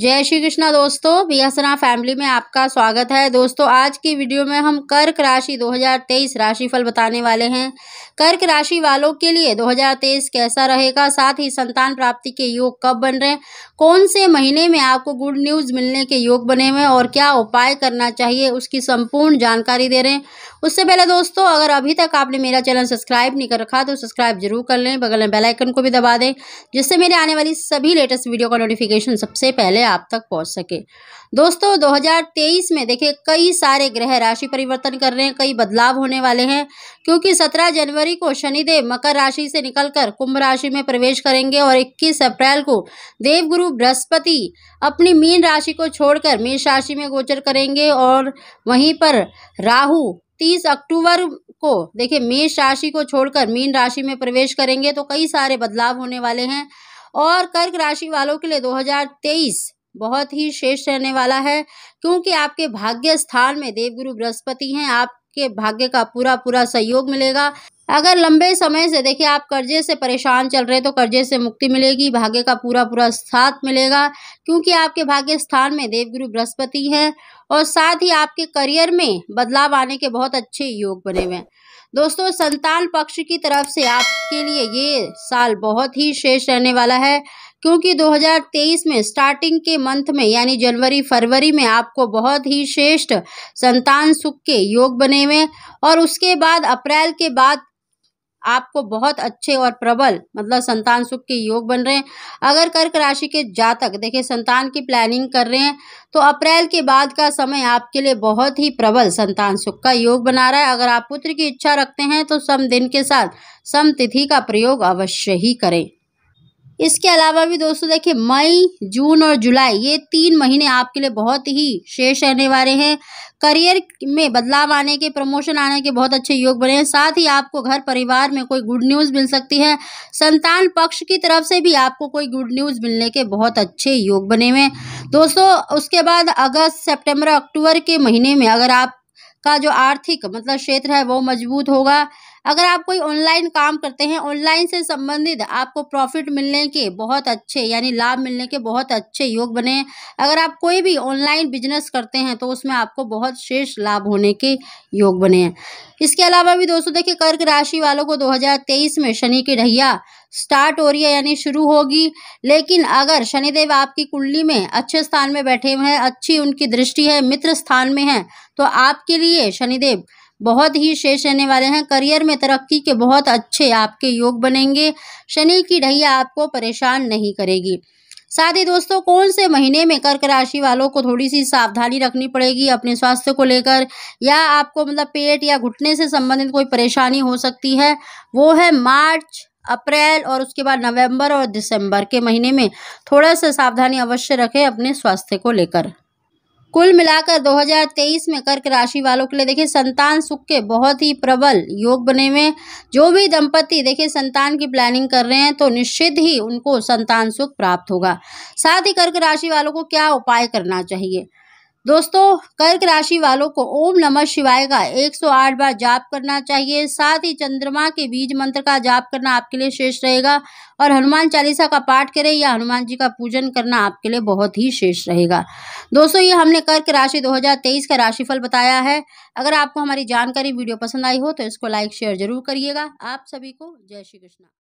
जय श्री कृष्णा दोस्तों बीहसना फैमिली में आपका स्वागत है दोस्तों आज की वीडियो में हम कर्क राशि 2023 राशिफल बताने वाले हैं कर्क राशि वालों के लिए 2023 कैसा रहेगा साथ ही संतान प्राप्ति के योग कब बन रहे हैं कौन से महीने में आपको गुड न्यूज़ मिलने के योग बने हुए हैं और क्या उपाय करना चाहिए उसकी संपूर्ण जानकारी दे रहे हैं उससे पहले दोस्तों अगर अभी तक आपने मेरा चैनल सब्सक्राइब नहीं कर रखा तो सब्सक्राइब जरूर कर लें बगल में बेलाइकन को भी दबा दें जिससे मेरे आने वाली सभी लेटेस्ट वीडियो का नोटिफिकेशन सबसे पहले ग्रह आप तक पहुंच सके दोस्तों 2023 में देखिए कई सारे ग्रह राशि परिवर्तन कर रहे हैं कई बदलाव होने वाले हैं क्योंकि 17 जनवरी को शनिदेव मकर राशि से निकलकर कुंभ राशि में प्रवेश करेंगे और 21 अप्रैल को देवगुरु बृहस्पति अपनी मीन राशि को छोड़कर मेष राशि में गोचर करेंगे और वहीं पर राहु 30 अक्टूबर को देखिए मेष राशि को छोड़कर मीन राशि में प्रवेश करेंगे तो कई सारे बदलाव होने वाले हैं और कर्क राशि वालों के लिए 2023 बहुत ही श्रेष्ठ रहने वाला है क्योंकि आपके भाग्य स्थान में देवगुरु बृहस्पति हैं आपके भाग्य का पूरा पूरा सहयोग मिलेगा अगर लंबे समय से देखिए आप कर्जे से परेशान चल रहे तो कर्जे से मुक्ति मिलेगी भाग्य का पूरा पूरा साथ मिलेगा क्योंकि आपके भाग्य स्थान में देवगुरु बृहस्पति हैं और साथ ही आपके करियर में बदलाव आने के बहुत अच्छे योग बने हुए हैं दोस्तों संतान पक्ष की तरफ से आपके लिए ये साल बहुत ही शेष रहने वाला है क्योंकि 2023 में स्टार्टिंग के मंथ में यानी जनवरी फरवरी में आपको बहुत ही श्रेष्ठ संतान सुख के योग बने हुए और उसके बाद अप्रैल के बाद आपको बहुत अच्छे और प्रबल मतलब संतान सुख के योग बन रहे हैं अगर कर्क राशि के जातक देखिए संतान की प्लानिंग कर रहे हैं तो अप्रैल के बाद का समय आपके लिए बहुत ही प्रबल संतान सुख का योग बना रहा है अगर आप पुत्र की इच्छा रखते हैं तो सम दिन के साथ सम तिथि का प्रयोग अवश्य ही करें इसके अलावा भी दोस्तों देखिए मई जून और जुलाई ये तीन महीने आपके लिए बहुत ही शेष रहने वाले हैं करियर में बदलाव आने के प्रमोशन आने के बहुत अच्छे योग बने हैं साथ ही आपको घर परिवार में कोई गुड न्यूज़ मिल सकती है संतान पक्ष की तरफ से भी आपको कोई गुड न्यूज़ मिलने के बहुत अच्छे योग बने हुए हैं दोस्तों उसके बाद अगस्त सेप्टेम्बर अक्टूबर के महीने में अगर आप का जो आर्थिक मतलब क्षेत्र है वो मजबूत होगा अगर आप कोई ऑनलाइन काम करते हैं ऑनलाइन से संबंधित आपको प्रॉफिट मिलने के बहुत अच्छे यानी लाभ मिलने के बहुत अच्छे योग बने हैं अगर आप कोई भी ऑनलाइन बिजनेस करते हैं तो उसमें आपको बहुत शेष लाभ होने के योग बने हैं इसके अलावा भी दोस्तों देखिए कर्क राशि वालों को 2023 में शनि की ढैया स्टार्ट हो रही है यानी शुरू होगी लेकिन अगर शनिदेव आपकी कुंडली में अच्छे स्थान में बैठे हुए हैं अच्छी उनकी दृष्टि है मित्र स्थान में है तो आपके लिए शनिदेव बहुत ही शेष रहने वाले हैं करियर में तरक्की के बहुत अच्छे आपके योग बनेंगे शनि की ढैया आपको परेशान नहीं करेगी साथ ही दोस्तों कौन से महीने में कर्क राशि वालों को थोड़ी सी सावधानी रखनी पड़ेगी अपने स्वास्थ्य को लेकर या आपको मतलब पेट या घुटने से संबंधित कोई परेशानी हो सकती है वो है मार्च अप्रैल और उसके बाद नवंबर और दिसंबर के महीने में थोड़ा सा सावधानी अवश्य रखें अपने स्वास्थ्य को लेकर कुल मिलाकर 2023 में कर्क राशि वालों के लिए देखिए संतान सुख के बहुत ही प्रबल योग बने हुए जो भी दंपति देखिए संतान की प्लानिंग कर रहे हैं तो निश्चित ही उनको संतान सुख प्राप्त होगा साथ ही कर्क राशि वालों को क्या उपाय करना चाहिए दोस्तों कर्क राशि वालों को ओम नमः शिवाय का 108 बार जाप करना चाहिए साथ ही चंद्रमा के बीज मंत्र का जाप करना आपके लिए शेष रहेगा और हनुमान चालीसा का पाठ करें या हनुमान जी का पूजन करना आपके लिए बहुत ही शेष रहेगा दोस्तों ये हमने कर्क राशि 2023 का राशिफल बताया है अगर आपको हमारी जानकारी वीडियो पसंद आई हो तो इसको लाइक शेयर जरूर करिएगा आप सभी को जय श्री कृष्ण